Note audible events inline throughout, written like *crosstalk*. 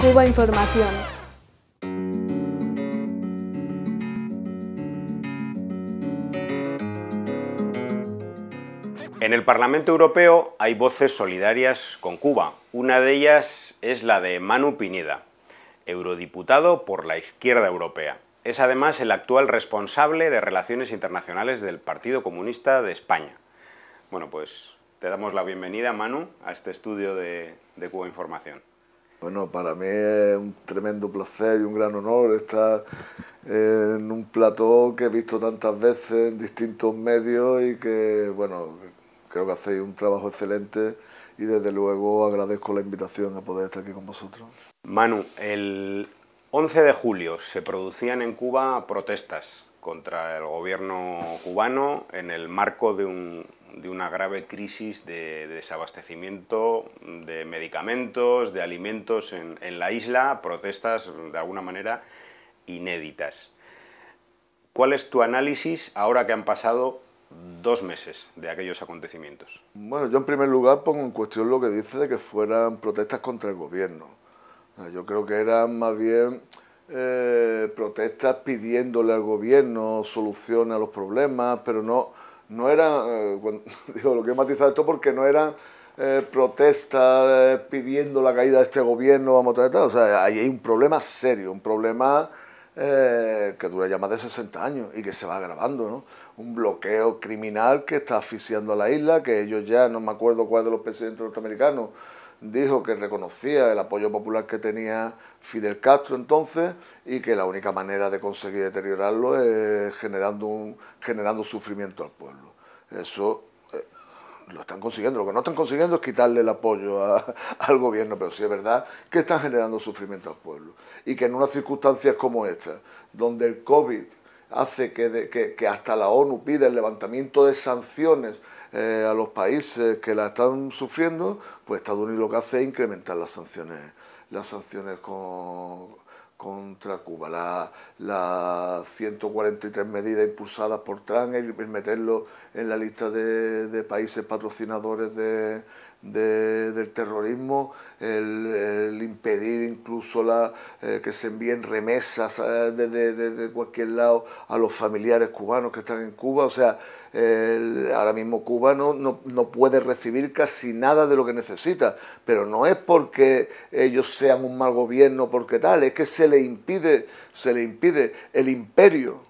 Cuba Información. En el Parlamento Europeo hay voces solidarias con Cuba. Una de ellas es la de Manu Pineda, eurodiputado por la izquierda europea. Es además el actual responsable de Relaciones Internacionales del Partido Comunista de España. Bueno, pues te damos la bienvenida, Manu, a este estudio de, de Cuba Información. Bueno, para mí es un tremendo placer y un gran honor estar en un plató que he visto tantas veces en distintos medios y que, bueno, creo que hacéis un trabajo excelente y desde luego agradezco la invitación a poder estar aquí con vosotros. Manu, el 11 de julio se producían en Cuba protestas contra el gobierno cubano en el marco de un de una grave crisis de, desabastecimiento de medicamentos, de alimentos en, la isla, protestas de alguna manera inéditas. ¿Cuál es tu análisis ahora que han pasado dos meses de aquellos acontecimientos? Bueno, yo en primer lugar pongo en cuestión lo que dice de que fueran protestas contra el gobierno. Yo creo que eran más bien eh, protestas pidiéndole al gobierno solución a los problemas, pero no no eran, eh, *laughs* digo, lo que he matizado esto porque no eran eh, protestas eh, pidiendo la caída de este gobierno, vamos a tal, o sea, ahí hay un problema serio, un problema que dura ya más de 60 años y que se va agravando, ¿no? Un bloqueo criminal que está asfixiando a la isla, que ellos ya, no me acuerdo cuál de los presidentes norteamericanos, dijo que reconocía el apoyo popular que tenía Fidel Castro entonces y que la única manera de conseguir deteriorarlo es generando, un, generando sufrimiento al pueblo. Eso eh, lo están consiguiendo. Lo que no están consiguiendo es quitarle el apoyo *laughs* al gobierno, pero sí es verdad que están generando sufrimiento al pueblo. Y que en unas circunstancias como esta, donde el COVID hace que, hasta la ONU pida el levantamiento de sanciones eh, a los países que la están sufriendo, pues Estados Unidos lo que hace es incrementar las sanciones, las sanciones contra Cuba. Las 143 medidas impulsadas por Trump, y meterlo en la lista de países patrocinadores de del terrorismo, el, impedir incluso la, eh, que se envíen remesas desde eh, de, cualquier lado a los familiares cubanos que están en Cuba. O sea, ahora mismo Cuba no, no, puede recibir casi nada de lo que necesita, pero no es porque ellos sean un mal gobierno, porque tal, es que se le impide, se le impide el imperio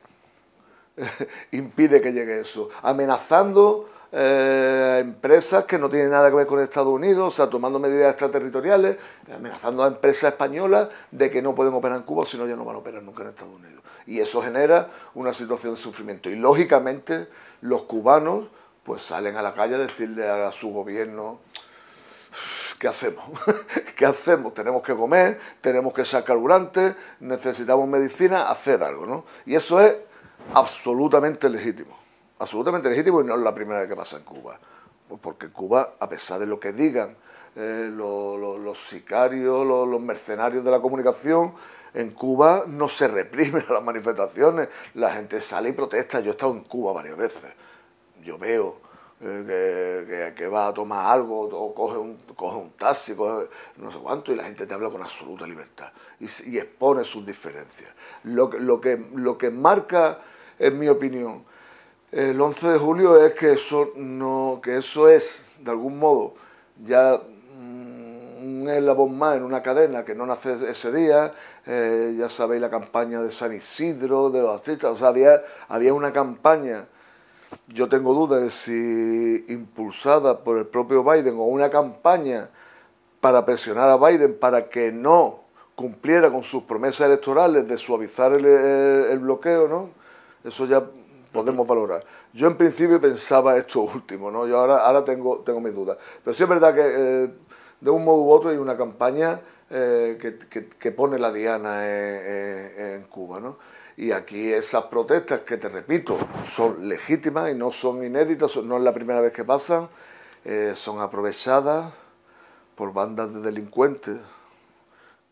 *laughs* impide que llegue eso, amenazando eh, empresas que no tienen nada que ver con Estados Unidos, o sea, tomando medidas extraterritoriales, amenazando a empresas españolas de que no pueden operar en Cuba, si no ya no van a operar nunca en Estados Unidos. Y eso genera una situación de sufrimiento. Y lógicamente los cubanos pues salen a la calle a decirle a su gobierno, ¿qué hacemos? *laughs* ¿Qué hacemos? Tenemos que comer, tenemos que sacar carburantes, necesitamos medicina, hacer algo, ¿no? Y eso es absolutamente legítimo absolutamente legítimo y no es la primera vez que pasa en Cuba. Porque Cuba, a pesar de lo que digan eh, los sicarios, los mercenarios de la comunicación, en Cuba no se reprimen las manifestaciones, la gente sale y protesta. Yo he estado en Cuba varias veces, yo veo eh, que, que, va a tomar algo o coge un, taxi, no sé cuánto, y la gente te habla con absoluta libertad y, expone sus diferencias. Lo, lo, que, lo que marca, en mi opinión, el 11 de julio es que eso, no, que eso es, de algún modo, ya mm, un eslabón más en una cadena que no nace ese día, eh, ya sabéis la campaña de San Isidro, de los artistas, o sea, había, había una campaña, yo tengo dudas de si impulsada por el propio Biden o una campaña para presionar a Biden para que no cumpliera con sus promesas electorales de suavizar el, el bloqueo, ¿no? Eso ya podemos valorar. Yo en principio pensaba esto *laughs* último, ¿no? Yo ahora, ahora tengo, tengo mis dudas. Pero sí es verdad que eh, de un modo u otro hay una campaña eh, que, pone la diana eh, en, Cuba, ¿no? Y aquí esas protestas, que te repito, son legítimas y no son inéditas, no es la primera vez que pasan, son aprovechadas por bandas de delincuentes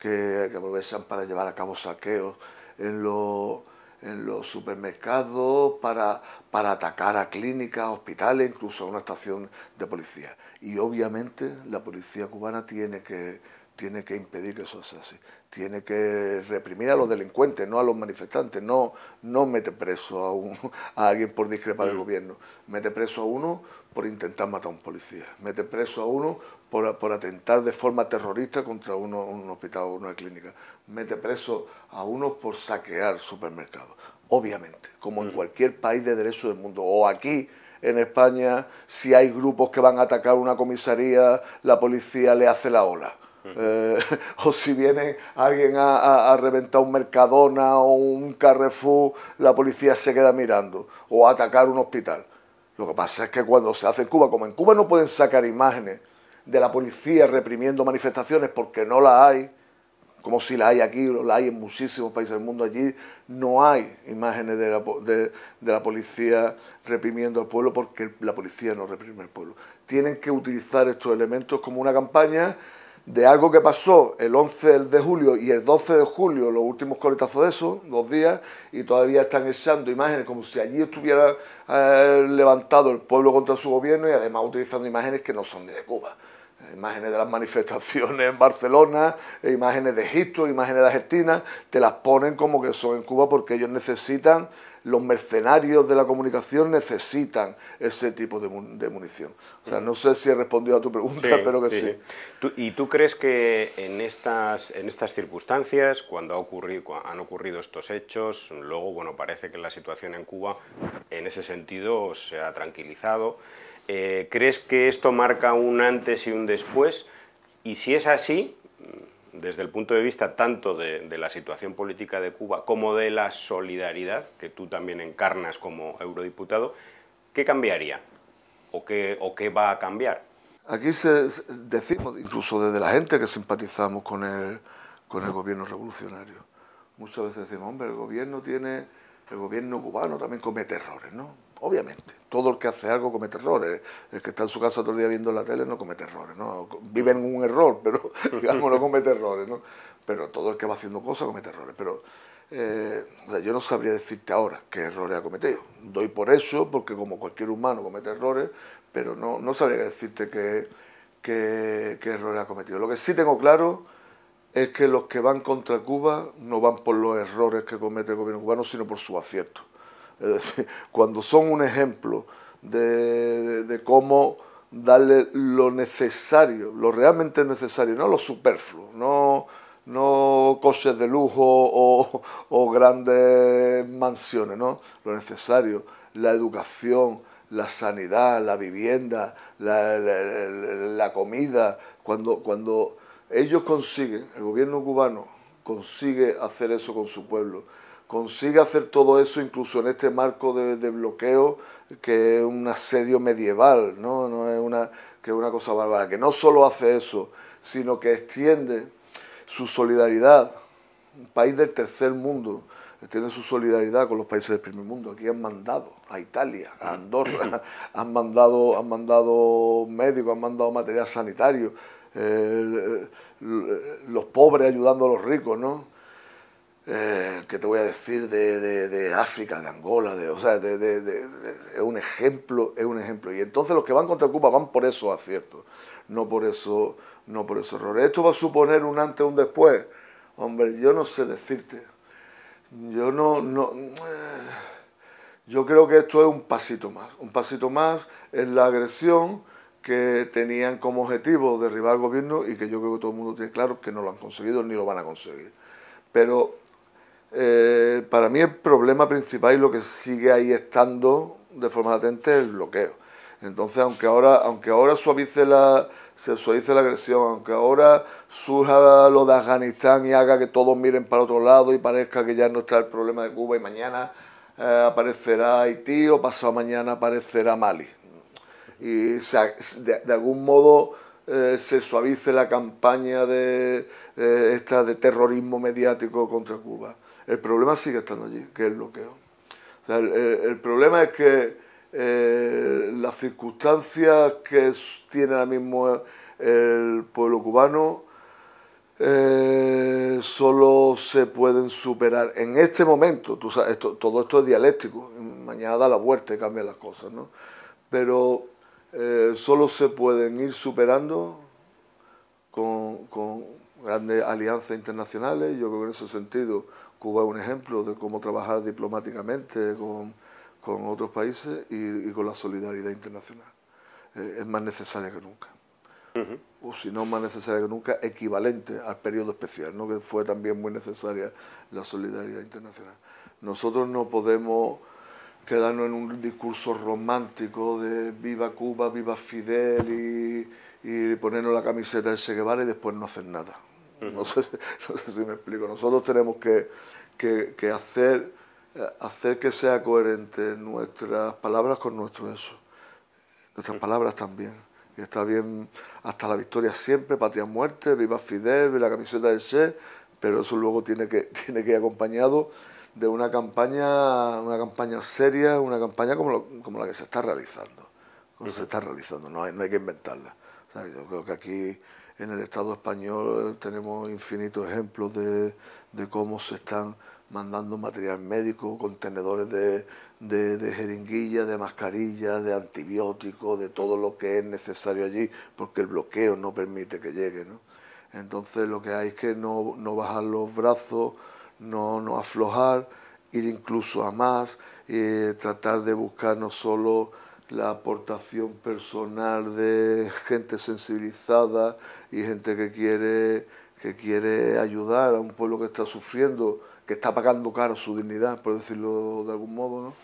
que aprovechan para llevar a cabo saqueos en los en los supermercados para, para atacar a clínicas, hospitales, incluso a una estación de policía. Y obviamente la policía cubana tiene que tiene que impedir que eso sea así. Tiene que reprimir a los delincuentes, no a los manifestantes. No, no mete preso a, a alguien por discrepar del mm. gobierno. Mete preso a uno por intentar matar a un policía. Mete preso a uno por, atentar de forma terrorista contra un hospital o una clínica. Mete preso a uno por saquear supermercados. Obviamente, como en mm. cualquier país de derecho del mundo. O aquí, en España, si hay grupos que van a atacar una comisaría, la policía le hace la ola eh, *laughs* o si viene alguien a, reventar un Mercadona o un Carrefour, la policía se queda mirando, o atacar un hospital. Lo que pasa es que cuando se hace en Cuba, como en Cuba no pueden sacar imágenes de la policía reprimiendo manifestaciones porque no la hay, como si la hay aquí, la hay en muchísimos países del mundo, allí no hay imágenes de la, de la policía reprimiendo al pueblo porque la policía no reprime al pueblo. Tienen que utilizar estos elementos como una campaña de algo que pasó el 11 de julio y el 12 de julio, los últimos coletazos de eso, dos días, y todavía están echando imágenes como si allí estuviera eh, levantado el pueblo contra su gobierno y además utilizando imágenes que no son ni de Cuba. Imágenes de las manifestaciones *laughs* en Barcelona, imágenes de Egipto, imágenes de Argentina, te las ponen como que son en Cuba porque ellos necesitan los mercenarios de la comunicación necesitan ese tipo de, munición. sea, no sé si he respondido a tu pregunta, *laughs* pero que sí. ¿Y tú crees que en estas, en estas circunstancias, cuando, ha ocurrido, han ocurrido estos hechos, luego, bueno, parece que la situación en Cuba en ese sentido se ha tranquilizado, eh, ¿crees que esto marca un antes y un después? Y si es así, desde el punto de vista tanto de, la situación política de Cuba como de la solidaridad, que tú también encarnas como eurodiputado, ¿qué cambiaría o qué, va a cambiar? Aquí se, decimos, incluso desde la gente que simpatizamos con el, con gobierno revolucionario, muchas veces decimos, hombre, el gobierno tiene, el gobierno cubano también comete errores, ¿no? obviamente, todo el que hace algo comete errores. El que está en su casa todo el día viendo la tele no comete errores, ¿no? Vive en un error, pero *laughs* digamos, no comete errores, ¿no? Pero todo el que va haciendo cosas comete errores. Pero eh, yo no sabría decirte ahora qué errores ha cometido. Doy por eso, porque como cualquier humano comete errores, pero no, no sabría decirte qué, qué, qué errores ha cometido. Lo que sí tengo claro es que los que van contra Cuba no van por los errores que comete el gobierno cubano, sino por su acierto decir, *laughs* cuando son un ejemplo de, cómo darle lo necesario, lo realmente necesario, no lo superfluo, no, no coches de lujo o, grandes mansiones, ¿no? lo necesario, la educación, la sanidad, la vivienda, la, comida, cuando ellos consiguen, el gobierno cubano consigue hacer eso con su pueblo, consigue hacer todo eso incluso en este marco de, bloqueo que es un asedio medieval, ¿no? no es una, que es una cosa bárbara, que no solo hace eso, sino que extiende su solidaridad, un país del tercer mundo, extiende su solidaridad con los países del primer mundo. Aquí han mandado a Italia, a Andorra, *coughs* han mandado, han mandado médicos, han mandado material sanitario, eh, eh, los pobres ayudando a los ricos, ¿no? Eh, que te voy a decir? De, de, África, de Angola, de, o sea, es un ejemplo, es un ejemplo. Y entonces los que van contra Cuba van por esos aciertos, no por esos no por eso errores. Esto va a suponer un antes o un después. Hombre, yo no sé decirte. Yo no, no eh, yo creo que esto es un pasito más, un pasito más en la agresión que tenían como objetivo derribar el gobierno y que yo creo que todo el mundo tiene claro que no lo han conseguido ni lo van a conseguir. Pero eh, para mí el problema principal y lo que sigue ahí estando de forma latente es el bloqueo. Entonces, aunque ahora, aunque ahora suavice la, se suavice la agresión, aunque ahora surja lo de Afganistán y haga que todos miren para otro lado y parezca que ya no está el problema de Cuba y mañana eh, aparecerá Haití o pasado mañana aparecerá Mali. Y de, algún modo eh, se suavice la campaña de, eh, esta de terrorismo mediático contra Cuba el problema sigue estando allí, que es el bloqueo. el, problema es que eh, las circunstancias que tiene ahora mismo el pueblo cubano eh, solo se pueden superar en este momento. todo esto es dialéctico, mañana da la vuelta y cambian las cosas, ¿no? Pero eh, solo se pueden ir superando con, con grandes alianzas internacionales. Yo creo que en ese sentido Cuba es un ejemplo de cómo trabajar diplomáticamente con, otros países y, con la solidaridad internacional. Eh, es más necesaria que nunca. O si no más necesaria que nunca, equivalente al periodo especial, ¿no? que fue también muy necesaria la solidaridad internacional. Nosotros no podemos quedarnos en un discurso romántico de viva Cuba, viva Fidel y, y ponernos la camiseta del Che Guevara y después no hacer nada. *laughs* No sé, si me explico. Nosotros tenemos que, hacer, eh, hacer que sea coherente nuestras palabras con nuestro eso. Nuestras mm. palabras también. Y está bien hasta la victoria siempre, patria muerte, viva Fidel, viva la camiseta del Che, pero eso luego tiene que, *laughs* tiene que ir acompañado de una campaña, una campaña seria, una campaña como, como la que se está realizando. Como se está realizando, no hay, que inventarla. yo creo que aquí en el Estado español eh, tenemos infinitos ejemplos de, cómo se están mandando material médico, contenedores de, de, de jeringuillas, de mascarillas, de antibióticos, de todo lo que es necesario allí, porque el bloqueo no permite que llegue. Entonces lo que hay es que no, bajar los brazos, no, aflojar, ir incluso a más, y eh, tratar de buscar no solo la aportación personal de gente sensibilizada y gente que quiere, que quiere ayudar a un pueblo que está sufriendo, que está pagando caro su dignidad, por decirlo de algún modo, ¿no?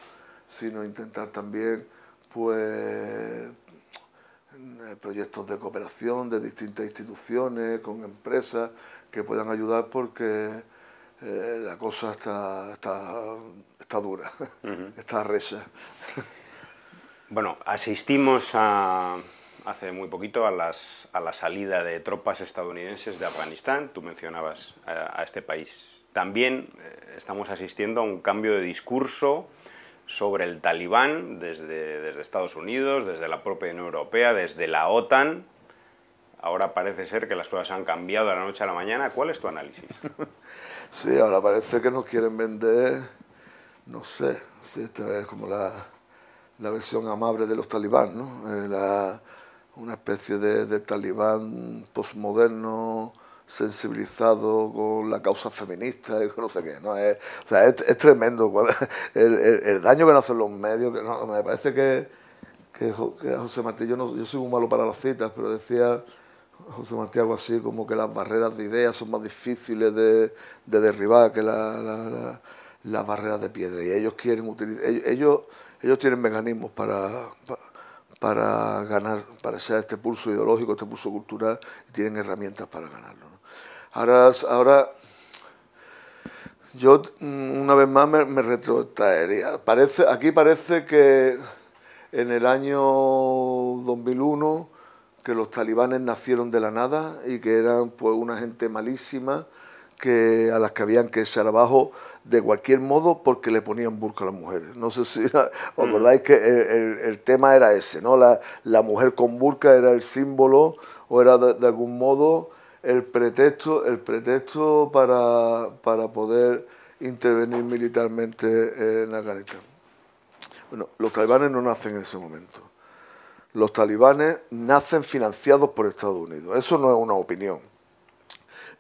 sino intentar también pues proyectos de cooperación de distintas instituciones, con empresas que puedan ayudar porque eh, la cosa está, está, está dura, está resa. Bueno, asistimos a, hace muy poquito a, las, a, la salida de tropas estadounidenses de Afganistán, tú mencionabas a, este país. También eh, estamos asistiendo a un cambio de discurso sobre el talibán desde, Estados Unidos, desde la propia Unión Europea, desde la OTAN. Ahora parece ser que las cosas han cambiado de la noche a la mañana. ¿Cuál es tu análisis? *laughs* Sí, ahora parece que nos quieren vender, no sé, si esta es como la la versión amable de los talibán, ¿no? Eh, una especie de, talibán postmoderno, sensibilizado con la causa feminista y no sé qué. ¿no? Es, tremendo *laughs* el, daño que nos hacen los medios. no, me parece que, que, José Martí, yo, no, yo soy muy malo para las citas, pero decía José Martí algo así como que las barreras de ideas son más difíciles de, derribar que la las barreras de piedra y ellos quieren utilizar, ellos, ellos tienen mecanismos para, para, ganar, para hacer este pulso ideológico, este pulso cultural, y tienen herramientas para ganarlo. Ahora, ahora, yo mm, una vez más me, me Parece, aquí parece que en el año 2001 que los talibanes nacieron de la nada y que eran pues una gente malísima que a las que habían que echar abajo de cualquier modo porque le ponían burka a las mujeres. No sé si *laughs* ¿os acordáis que el, tema era ese, ¿no? La, mujer con burka era el símbolo o era de, algún modo el pretexto, el pretexto para, para poder intervenir militarmente en Afganistán. Bueno, los talibanes no nacen en ese momento. Los talibanes nacen financiados por Estados Unidos. Eso no es una opinión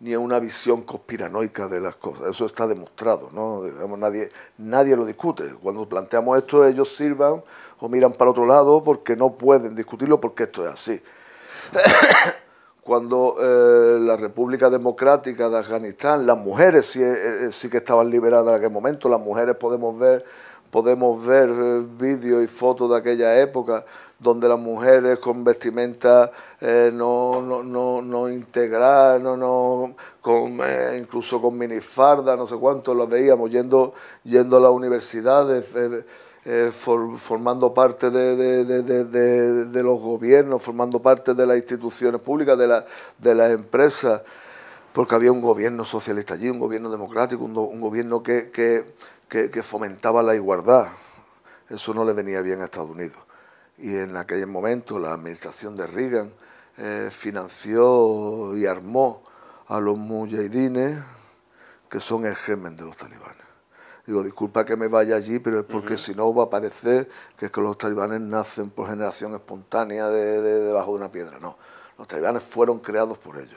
ni una visión conspiranoica de las cosas. Eso está demostrado, ¿no? nadie, nadie lo discute. Cuando planteamos esto, ellos sirvan o miran para otro lado porque no pueden discutirlo porque esto es así. *coughs* Cuando eh, la República Democrática de Afganistán, las mujeres sí, eh, eh, sí que estaban liberadas en aquel momento, las mujeres podemos ver podemos ver eh, vídeos y fotos de aquella época donde las mujeres con vestimenta eh, no, no, integral, con, eh, incluso con minifarda, no sé cuánto, las veíamos yendo, yendo a las universidades. formando parte de, los gobiernos, formando parte de las instituciones públicas, de, de las empresas, porque había un gobierno socialista allí, un gobierno democrático, un, gobierno que que, fomentaba la igualdad. Eso no le venía bien a Estados Unidos. Y en aquel momento la administración de Reagan eh, financió y armó a los mujahidines que son el germen de los talibanes. Digo, disculpa que me vaya allí, pero es porque si no va a parecer que los talibanes nacen por generación espontánea de, debajo de una piedra. No, los talibanes fueron creados por ellos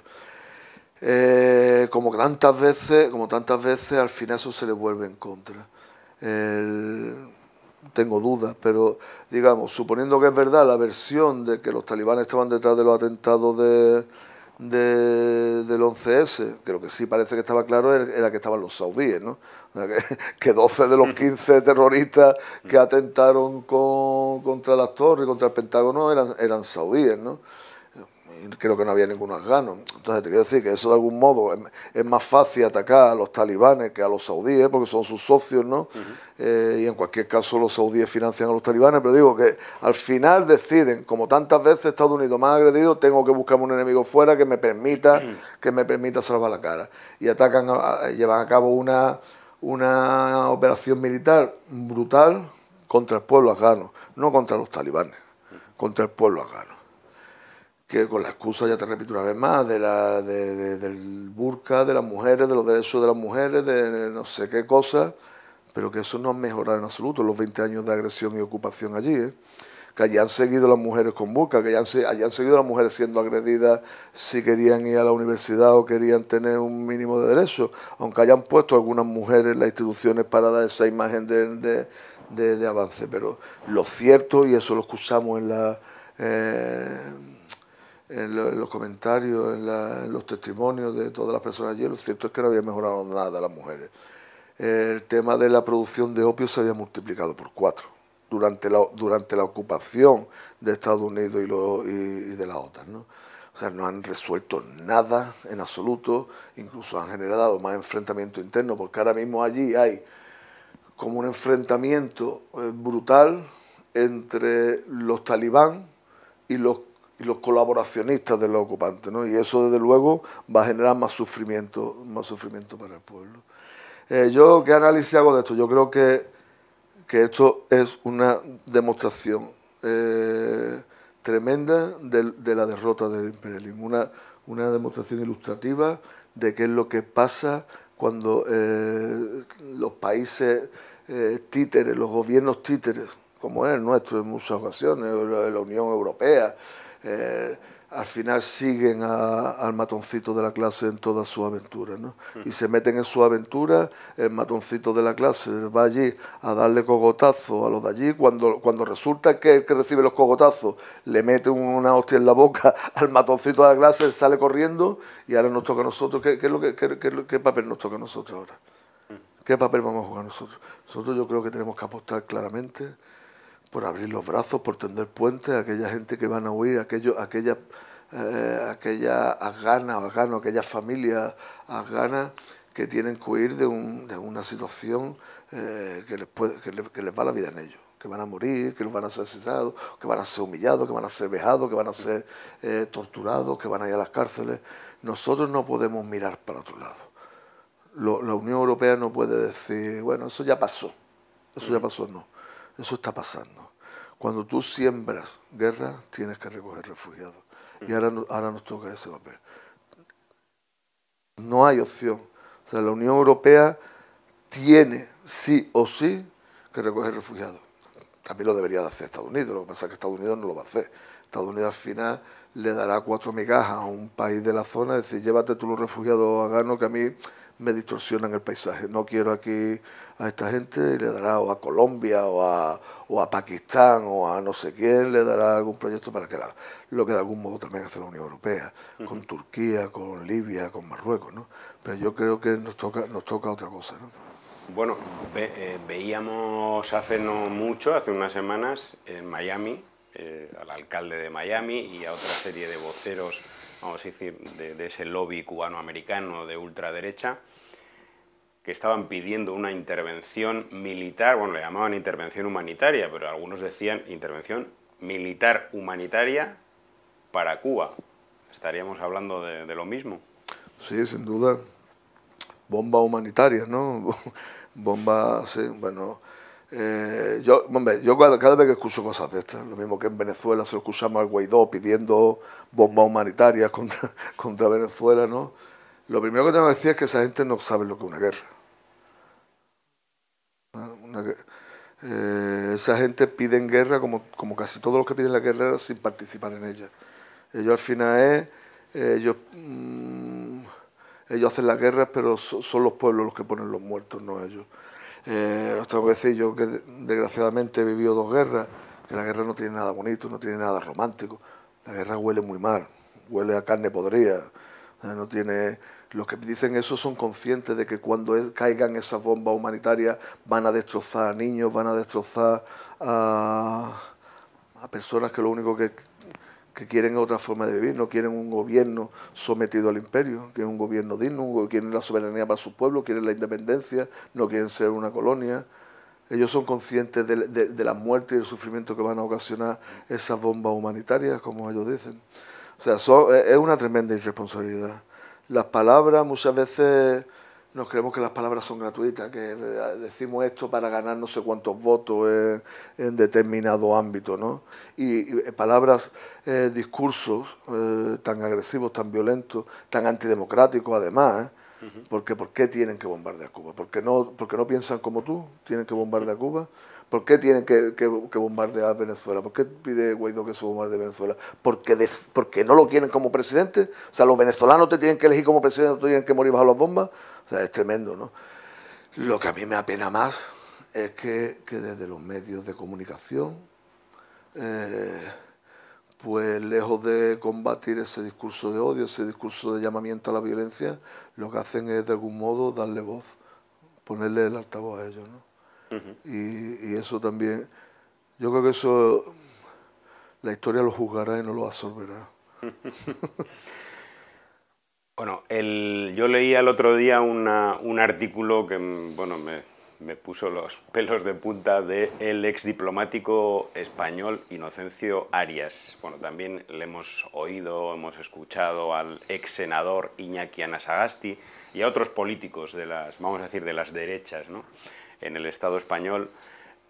eh, como tantas veces, como tantas veces, al final eso se le vuelve en contra. tengo dudas, pero digamos, suponiendo que es verdad la versión de que los talibanes estaban detrás de los atentados de, del 11S, que lo que sí parece que estaba claro era que estaban los saudíes, ¿no? que, 12 *laughs* de los 15 terroristas que atentaron contra las torres, contra el Pentágono, eran, eran saudíes, ¿no? creo que no había ningún afgano. Entonces te quiero decir que eso de algún modo es, más fácil atacar a los talibanes que a los saudíes, ¿eh? porque son sus socios, ¿no? Eh, y en cualquier caso los saudíes financian a los talibanes, pero digo que al final deciden, como tantas veces Estados Unidos más ha agredido, tengo que buscarme un enemigo fuera que me permita, mm. que me permita salvar la cara. Y atacan, llevan a cabo una, una operación militar brutal contra el pueblo afgano, no contra los talibanes, contra el pueblo afgano que con la excusa, ya te repito una vez más, de la, del burka, de las mujeres, de los derechos de las mujeres, de no sé qué cosas, pero que eso no ha mejorado en absoluto los 20 años de agresión y ocupación allí. ¿eh? Que hayan han seguido las mujeres con burka, que allí han, seguido las mujeres siendo agredidas si querían ir a la universidad o querían tener un mínimo de derechos, aunque hayan puesto algunas mujeres en las instituciones para dar esa imagen de, avance. Pero lo cierto, y eso lo escuchamos en la... Eh, en, los comentarios, en, los testimonios de todas las personas allí, lo cierto es que no había mejorado nada las mujeres. El tema de la producción de opio se había multiplicado por cuatro durante la, durante la ocupación de Estados Unidos y, de la OTAN. O sea, no han resuelto nada en absoluto, incluso han generado más enfrentamiento interno, porque ahora mismo allí hay como un enfrentamiento eh, brutal entre los talibán y los y los colaboracionistas de los ocupantes, Y eso desde luego va a generar más sufrimiento, más sufrimiento para el pueblo. Eh, yo qué análisis hago de esto. Yo creo que, que esto es una demostración eh, tremenda de, la derrota del imperialismo, una, una demostración ilustrativa de qué es lo que pasa cuando eh, los países títeres, los gobiernos títeres, como es el nuestro en muchas ocasiones, la Unión Europea, eh, al final siguen al matoncito de la clase en toda su aventura. ¿no? Y se meten en su aventura, el matoncito de la clase va allí a darle cogotazo a los de allí, cuando, resulta que el que recibe los cogotazos le mete una hostia en la boca *laughs* al matoncito de la clase, sale corriendo y ahora nos toca a nosotros. ¿Qué, qué papel nos toca a nosotros ahora? ¿Qué papel vamos a jugar nosotros? Nosotros yo creo que tenemos que apostar claramente por abrir los brazos, por tender puentes, aquella gente que van a huir, aquello, aquella, eh, aquella aquellas familias afganas que tienen que huir de, una situación eh, que, les les, va la vida en ellos que van a morir, que los van a ser asesinados, que van a ser humillados, que van a ser vejados, que van a ser eh, torturados, que van a ir a las cárceles. Nosotros no podemos mirar para otro lado. la Unión Europea no puede decir, bueno, eso ya pasó, eso ya mm. pasó, no. Eso está pasando. Cuando tú siembras guerra, tienes que recoger refugiados. Y ahora, ahora nos toca ese papel. No hay opción. O sea, la Unión Europea tiene sí o sí que recoger refugiados. También lo debería de hacer Estados Unidos, lo que pasa es que Estados Unidos no lo va a hacer. Estados Unidos al final le dará cuatro migajas a un país de la zona, y decir, llévate tú los refugiados a Gano, que a mí me distorsionan el paisaje. No quiero aquí a esta gente le dará o a Colombia o a, Pakistán o a no sé quién, le dará algún proyecto para que lo que de algún modo también hace la Unión Europea, con Turquía, con Libia, con Marruecos, ¿no? Pero yo creo que nos toca, nos toca otra cosa, ¿no? Bueno, eh, veíamos hace no mucho, hace unas semanas, en Miami, eh, al alcalde de Miami y a otra serie de voceros de, ese lobby cubano-americano de ultraderecha, que estaban pidiendo una intervención militar, bueno, le llamaban intervención humanitaria, pero algunos decían intervención militar humanitaria para Cuba. Estaríamos hablando de, lo mismo. Sí, sin duda. Bomba humanitaria, ¿no? *laughs* Bomba, bueno, eh, yo, yo cada, vez que escucho cosas de estas, lo mismo que en Venezuela se escuchamos al Guaidó pidiendo bombas humanitarias *laughs* contra, Venezuela, ¿no? Lo primero que tengo que decir es que esa gente no sabe lo que es una guerra. Eh, esa gente pide en guerra como, casi todos los que piden la guerra sin participar en ella. Ellos al final es, ellos, mm, ellos hacen las guerras, pero son los pueblos los que ponen los muertos, no ellos. Eh, os tengo que decir yo que desgraciadamente he vivido dos guerras, que la guerra no tiene nada bonito, no tiene nada romántico. La guerra huele muy mal, huele a carne podrida. Eh, no tiene... Los que dicen eso son conscientes de que cuando caigan esas bombas humanitarias van a destrozar a niños, van a destrozar a personas que lo único que que quieren otra forma de vivir, no quieren un gobierno sometido al imperio, quieren un gobierno digno, quieren la soberanía para su pueblo, quieren la independencia, no quieren ser una colonia. Ellos son conscientes de, la muerte y el sufrimiento que van a ocasionar esas bombas humanitarias, como ellos dicen. O sea, es una tremenda irresponsabilidad. Las palabras muchas veces nos creemos que las palabras son gratuitas, que eh, decimos esto para ganar no sé cuántos votos eh, en, determinado ámbito, ¿no? Y, eh, palabras, discursos tan agresivos, tan violentos, tan antidemocráticos además, porque ¿por qué tienen que bombardear Cuba? ¿Porque no, porque no piensan como tú? ¿Tienen que bombardear Cuba? ¿Por qué tienen que, bombardear Venezuela? ¿Por qué pide Guaidó que se bombardee Venezuela? Porque, qué porque no lo quieren como presidente. O sea, los venezolanos te tienen que elegir como presidente, te tienen que morir bajo las bombas. O sea, es tremendo, ¿no? Lo que a mí me apena más es que, desde los medios de comunicación, eh, pues lejos de combatir ese discurso de odio, ese discurso de llamamiento a la violencia, lo que hacen es de algún modo darle voz, ponerle el altavoz a ellos. ¿no? y, eso también, yo creo que eso la historia lo juzgará y no lo absorberá. *laughs* bueno, el, yo leía el otro día un artículo que bueno, me, puso los *laughs* pelos de punta del el ex diplomático español Inocencio Arias. Bueno, también le hemos oído, hemos escuchado al ex senador Iñaki Anasagasti y a otros políticos de las, vamos a decir, de las derechas, ¿no? en el Estado español,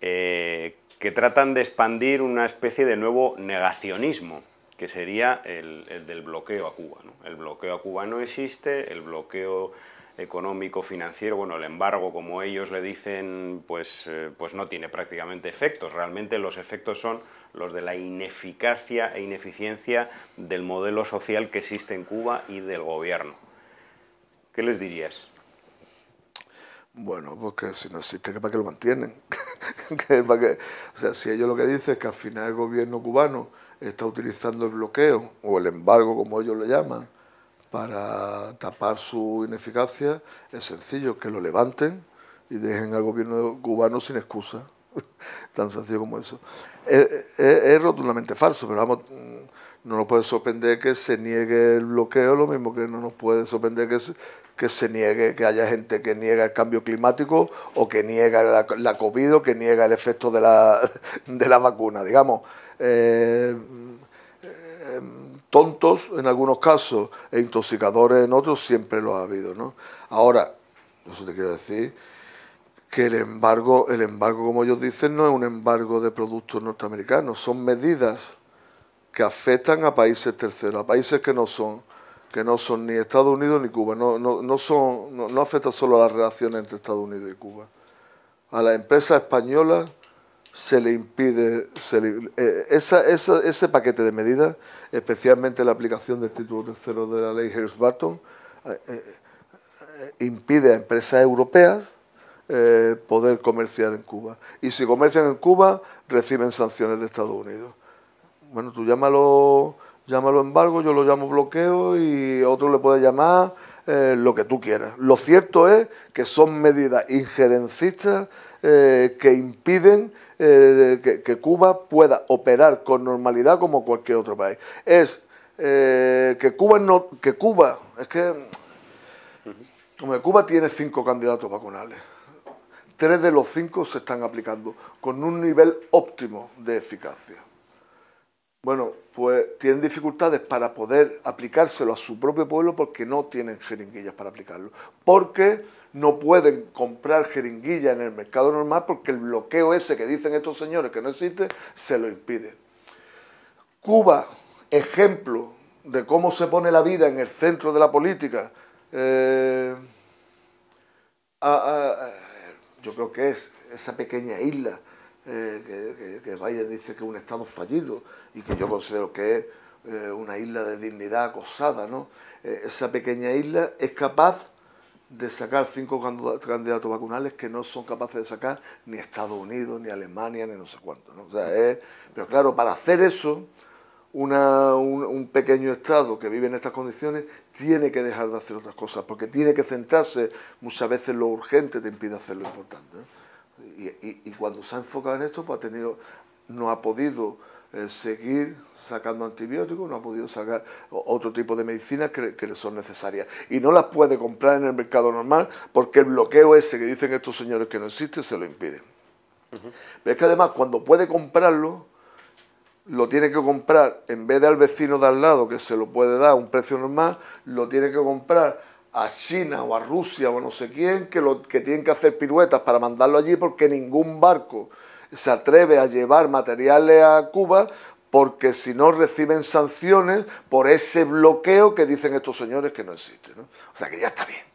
eh, que tratan de expandir una especie de nuevo negacionismo, que sería el, del bloqueo a Cuba. El bloqueo a Cuba no existe, el bloqueo económico, financiero, bueno, el embargo, como ellos le dicen, pues, eh, pues no tiene prácticamente efectos. Realmente los efectos son los de la ineficacia e ineficiencia del modelo social que existe en Cuba y del gobierno. ¿Qué les dirías? Bueno, porque si no existe, ¿para que lo mantienen? *laughs* O sea, si ellos lo que dicen es que al final el gobierno cubano está utilizando el bloqueo o el embargo, como ellos lo llaman, para tapar su ineficacia, es sencillo, que lo levanten y dejen al gobierno cubano sin excusa. *laughs* Tan sencillo como eso. Es, rotundamente falso, pero vamos, mm, no nos puede sorprender que se niegue el bloqueo, lo mismo que no nos puede sorprender que se, que se niegue, que haya gente que niega el cambio climático o que niega la, COVID o que niega el efecto de la, *laughs* de la vacuna, digamos. Eh, eh, tontos en algunos casos e intoxicadores en otros siempre lo ha habido, Ahora, eso te quiero decir que el embargo, el embargo, como ellos dicen, no es un embargo de productos norteamericanos, son medidas que afectan a países terceros, a países que no son que no son ni Estados Unidos ni Cuba, no, son, no, afecta solo a las relaciones entre Estados Unidos y Cuba. A las empresas españolas se le impide, eh, ese paquete de medidas, especialmente la aplicación del título tercero de la ley Harris-Barton, eh, eh, impide a empresas europeas poder comerciar en Cuba. Y si comercian en Cuba, reciben sanciones de Estados Unidos. Bueno, tú llámalo Llámalo embargo, yo lo llamo bloqueo y otro le puede llamar eh, lo que tú quieras. Lo cierto es que son medidas injerencistas eh, que impiden eh, que, Cuba pueda operar con normalidad como cualquier otro país. Es que Cuba no, es que Cuba tiene cinco candidatos vacunales. Tres de los cinco se están aplicando con un nivel óptimo de eficacia bueno, pues tienen dificultades para poder aplicárselo a su propio pueblo porque no tienen jeringuillas para aplicarlo. Porque no pueden comprar jeringuillas en el mercado normal porque el bloqueo ese que dicen estos señores que no existe se lo impide. Cuba, ejemplo de cómo se pone la vida en el centro de la política. Eh, yo creo que es esa pequeña isla eh, que, que, dice que es un Estado fallido y que yo considero que es eh, una isla de dignidad acosada, ¿no? Eh, esa pequeña isla es capaz de sacar cinco candidatos vacunales que no son capaces de sacar ni Estados Unidos, ni Alemania, ni no sé cuánto. pero claro, para hacer eso, un, pequeño Estado que vive en estas condiciones tiene que dejar de hacer otras cosas, porque tiene que centrarse, muchas veces lo urgente te impide hacer lo importante. Y, cuando se ha enfocado en esto, pues ha tenido, no ha podido eh, seguir sacando antibióticos, no ha podido sacar otro tipo de medicinas que, le son necesarias. Y no las puede comprar en el mercado normal porque el bloqueo ese que dicen estos señores que no existe se lo impide. Pero es que además cuando puede comprarlo, lo tiene que comprar, en vez de al vecino de al lado que se lo puede dar a un precio normal, lo tiene que comprar a China o a Rusia o no sé quién que, lo, que tienen que hacer piruetas para mandarlo allí porque ningún barco se atreve a llevar materiales a Cuba porque si no reciben sanciones por ese bloqueo que dicen estos señores que no existe. O sea que ya está bien,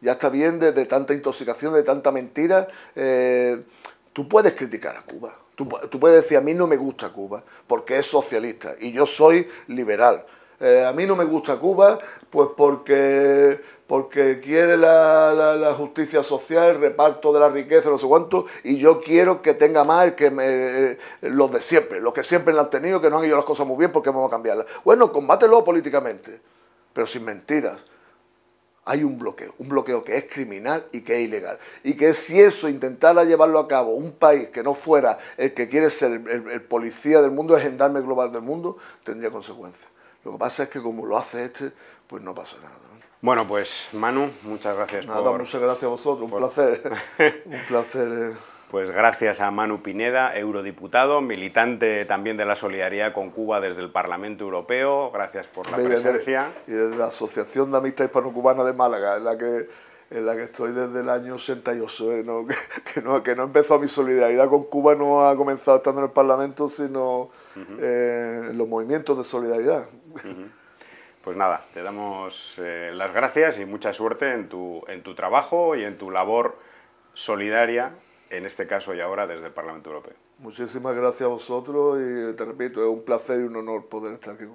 ya está bien de, tanta intoxicación, de tanta mentira. Eh, tú puedes criticar a Cuba, tú, puedes decir a mí no me gusta Cuba porque es socialista y yo soy liberal. Eh, a mí no me gusta Cuba pues porque porque quiere la, justicia social, el reparto de la riqueza, no sé cuánto, y yo quiero que tenga más que eh, los de siempre, los que siempre lo han tenido, que no han hecho las cosas muy bien, porque vamos a cambiarlas. Bueno, combátelo políticamente, pero sin mentiras. Hay un bloqueo, un bloqueo que es criminal y que es ilegal. Y que si eso intentara llevarlo a cabo un país que no fuera el que quiere ser el, policía del mundo, el gendarme global del mundo, tendría consecuencias. Lo que pasa es que como lo hace este, pues no pasa nada. Bueno, pues Manu, muchas gracias. Nada, muchas gracias a vosotros, un placer. *laughs* un placer. Eh. Pues gracias a Manu Pineda, eurodiputado, militante también de la solidaridad con Cuba desde el Parlamento Europeo. Gracias por la presencia. y desde la Asociación de Amistad Hispano-Cubana de Málaga, en la que en la que estoy desde el año 68, eh, *laughs* que, no, que no empezó mi solidaridad con Cuba, no ha comenzado estando en el Parlamento, sino eh, en los movimientos de solidaridad pues nada, te damos eh, las gracias y mucha suerte en tu, en tu trabajo y en tu labor solidaria, en este caso y ahora desde el Parlamento Europeo. Muchísimas gracias a vosotros y te repito, es un placer y un honor poder estar aquí.